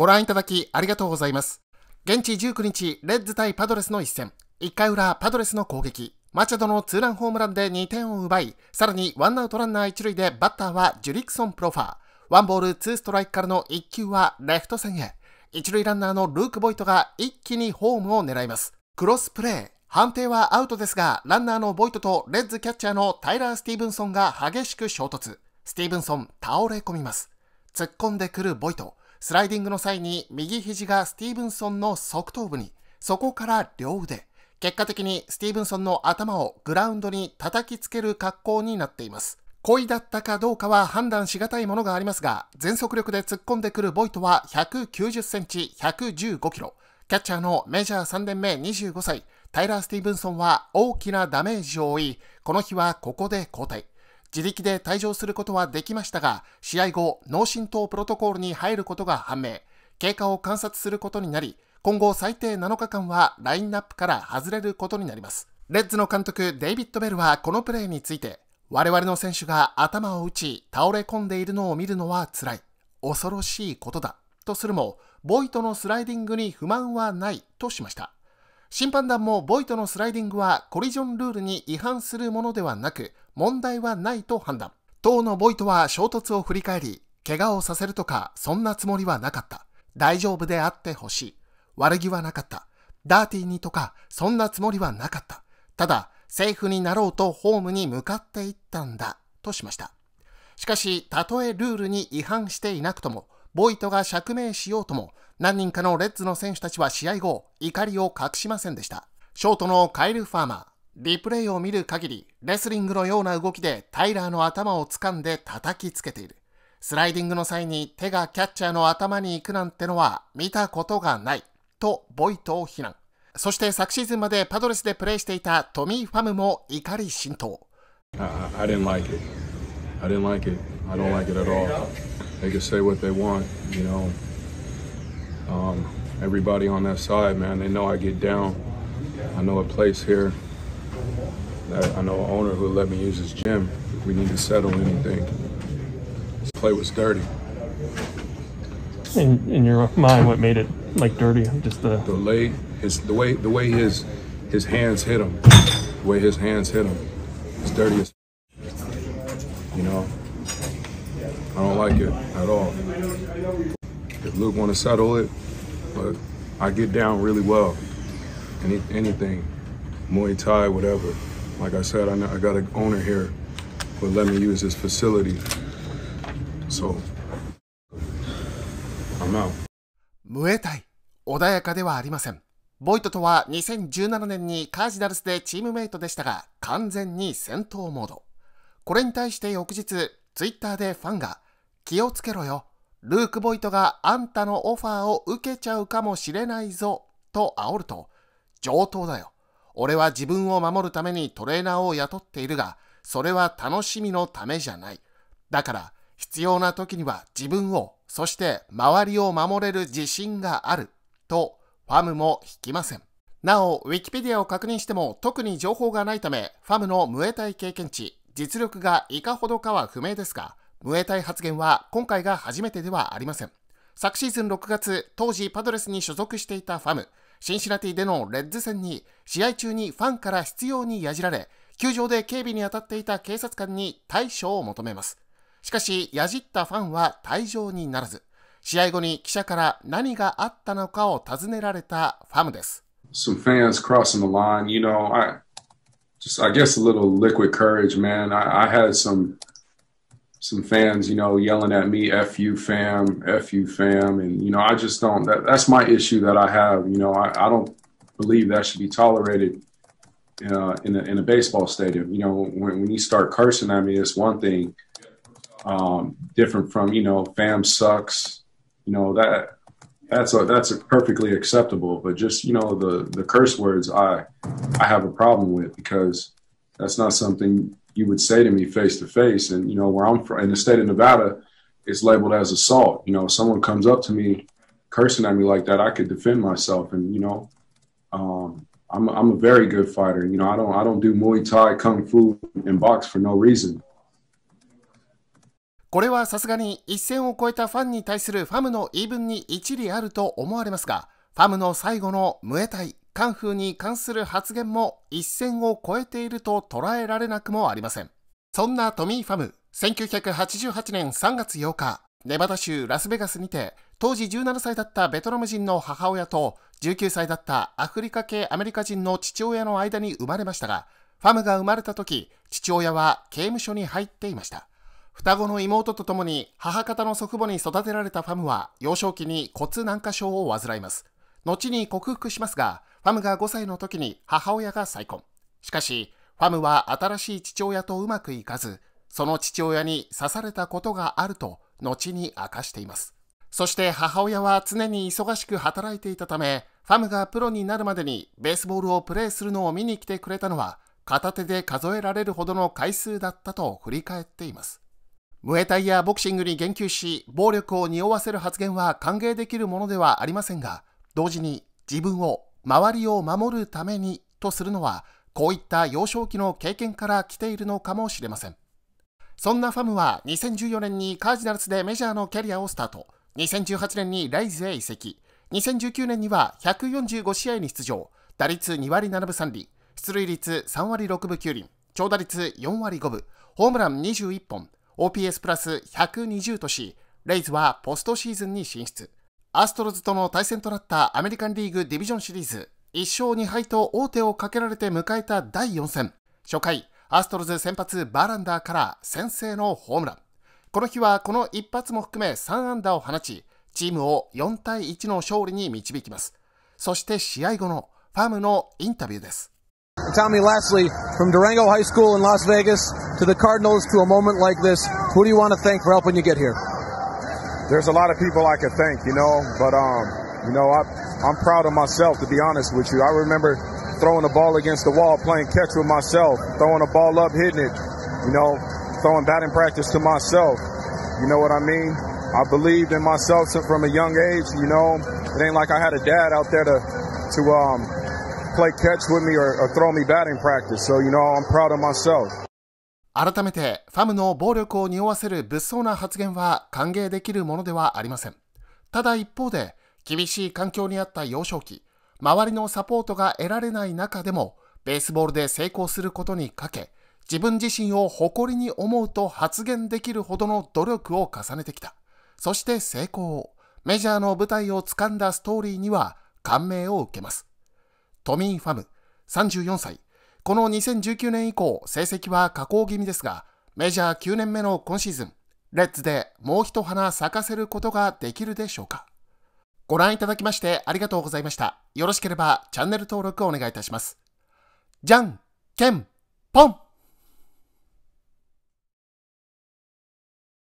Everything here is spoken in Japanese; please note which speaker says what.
Speaker 1: ご覧いただきありがとうございます。現地19日、レッズ対パドレスの一戦。1回裏、パドレスの攻撃。マチャドのツーランホームランで2点を奪い、さらにワンアウトランナー1塁でバッターはジュリクソン・プロファー。ワンボールツーストライクからの1球はレフト線へ。1塁ランナーのルーク・ボイトが一気にホームを狙います。クロスプレー。判定はアウトですが、ランナーのボイトとレッズキャッチャーのタイラー・スティーブンソンが激しく衝突。スティーブンソン、倒れ込みます。突っ込んでくるボイト。スライディングの際に右肘がスティーブンソンの側頭部に、そこから両腕、結果的にスティーブンソンの頭をグラウンドに叩きつける格好になっています。恋だったかどうかは判断しがたいものがありますが、全速力で突っ込んでくるボイトは190センチ、115キロ。キャッチャーのメジャー3年目25歳、タイラー・スティーブンソンは大きなダメージを負い、この日はここで交代。自力で退場することはできましたが、試合後、脳震盪プロトコールに入ることが判明、経過を観察することになり、今後最低7日間はラインナップから外れることになります。レッズの監督デイビッド・ベルはこのプレーについて、我々の選手が頭を打ち倒れ込んでいるのを見るのは辛い。恐ろしいことだ。とするも、ボイトのスライディングに不満はないとしました。審判団もボイトのスライディングはコリジョンルールに違反するものではなく、問題はないと判断。当のボイトは衝突を振り返り、怪我をさせるとか、そんなつもりはなかった。大丈夫であってほしい。悪気はなかった。ダーティーにとか、そんなつもりはなかった。ただ、セーフになろうとホームに向かっていったんだ、としました。しかし、たとえルールに違反していなくとも、ボイトが釈明しようとも、何人かのレッズの選手たちは試合後、怒りを隠しませんでした。ショートのカイル・ファーマー、リプレイを見る限り、レスリングのような動きでタイラーの頭を掴んで叩きつけている。スライディングの際に手がキャッチャーの頭に行くなんてのは見たことがない。と、ボイトを非難。そして昨シーズンまでパドレスでプレーしていたトミー・ファムも怒り浸透。
Speaker 2: I, I they can say what they want, you know. Um, everybody on that side, man, they know I get down. I know a place here. I know an owner who let me use his gym. If we need to settle anything. This play was dirty. In, in your mind, what made it like dirty? Just the the lay his the way the way his his hands hit him, the way his hands hit him. It's dirtiest. like it at all. If Luke want to settle it, but I get down really well. Any, anything, Muay Thai, whatever. Like I said, I, I got an owner here who let me use his facility. So, I'm out.
Speaker 1: ムエタイ穏やかではありません。ボイトとは2017年にカージナルスでチームメイトでしたが、完全に戦闘モード。これに対して翌日、ツイッターでファンが、気をつけろよ。ルーク・ボイトがあんたのオファーを受けちゃうかもしれないぞ、と煽ると、上等だよ。俺は自分を守るためにトレーナーを雇っているが、それは楽しみのためじゃない。だから、必要な時には自分を、そして周りを守れる自信がある、と、ファムも引きません。なお、ウィキペディアを確認しても特に情報がないため、ファムの無エ体経験値、実力がいかほどかは不明ですが、ムエタイ発言は今回が初めてではありません。昨シーズン6月、当時パドレスに所属していたファム、シンシナティでのレッズ戦に試合中にファンから執拗にやじられ、球場で警備に当たっていた警察官に対処を求めます。しかし、やじったファンは退場にならず、試合後に記者から何があったのかを尋ねられたファムです。
Speaker 2: Some fans crossing the line, you know, I just, I guess a little liquid courage, man. I, I had some some fans, you know, yelling at me, "F you, fam, F you, fam," and you know, I just don't. That, that's my issue that I have. You know, I, I don't believe that should be tolerated uh, in a in a baseball stadium. You know, when, when you start cursing at me, it's one thing. Um, different from you know, fam sucks. You know that that's a, that's a perfectly acceptable, but just you know the the curse words I I have a problem with because that's not something you would say to me face to face. And, you know, where I'm from in the state of Nevada, it's labeled as assault. You know, if someone comes up to me cursing at me like that, I could defend myself. And, you know, um, I'm a, I'm a very good fighter. You know, I don't I don't do Muay Thai, Kung Fu, and box for no reason.
Speaker 1: これはさすがに一線を越えたファンに対するファムの言い分に一理あると思われますが、ファムの最後のムエタイカンフーに関する発言も一線を越えていると捉えられなくもありません。そんなトミーファム、1988年3月8日、ネバダ州ラスベガスにて、当時17歳だったベトナム人の母親と19歳だったアフリカ系アメリカ人の父親の間に生まれましたが、ファムが生まれた時、父親は刑務所に入っていました。双子の妹と共に母方の祖父母に育てられたファムは幼少期に骨軟化症を患います。後に克服しますが、ファムが5歳の時に母親が再婚。しかし、ファムは新しい父親とうまくいかず、その父親に刺されたことがあると、後に明かしています。そして母親は常に忙しく働いていたため、ファムがプロになるまでにベースボールをプレーするのを見に来てくれたのは、片手で数えられるほどの回数だったと振り返っています。ムエタイやボクシングに言及し、暴力を匂わせる発言は歓迎できるものではありませんが、同時に自分を周りを守るためにとするのはこういった幼少期の経験から来ているのかもしれませんそんなファムは2014年にカージナルスでメジャーのキャリアをスタート2018年にライズへ移籍2019年には145試合に出場打率2割7分3厘出塁率3割6分9厘長打率4割5分ホームラン21本 OPS プラス120としレイズはポストシーズンに進出アストロズとの対戦となったアメリカンリーグディビジョンシリーズ1勝2敗と王手をかけられて迎えた第4戦初回アストロズ先発バーランダーから先制のホームランこの日はこの一発も含め3安打を放ちチームを4対1の勝利に導きますそして試合後のファームのインタビューです
Speaker 2: Tommy l a s l y from Durango High School in Las Vegas to the Cardinals to a moment like this who do you want to thank for helping you get here there's a lot of people I could thank, you know, but um, you know, I, I'm proud of myself to be honest with you. I remember throwing the ball against the wall, playing catch with myself, throwing a ball up, hitting it, you know, throwing batting practice to myself. You know what I mean? I believed in myself from a young age. You know, it ain't like I had a dad out there to to um, play catch with me or, or throw me batting practice. So you know, I'm proud of myself.
Speaker 1: 改めてファムの暴力を匂わせる物騒な発言は歓迎できるものではありませんただ一方で厳しい環境にあった幼少期周りのサポートが得られない中でもベースボールで成功することにかけ自分自身を誇りに思うと発言できるほどの努力を重ねてきたそして成功メジャーの舞台をつかんだストーリーには感銘を受けますトミー・ファム34歳この2019年以降、成績は下降気味ですが、メジャー9年目の今シーズン、レッツでもう一花咲かせることができるでしょうか。ご覧いただきましてありがとうございました。よろしければチャンネル登録をお願いいたします。じゃんけんぽん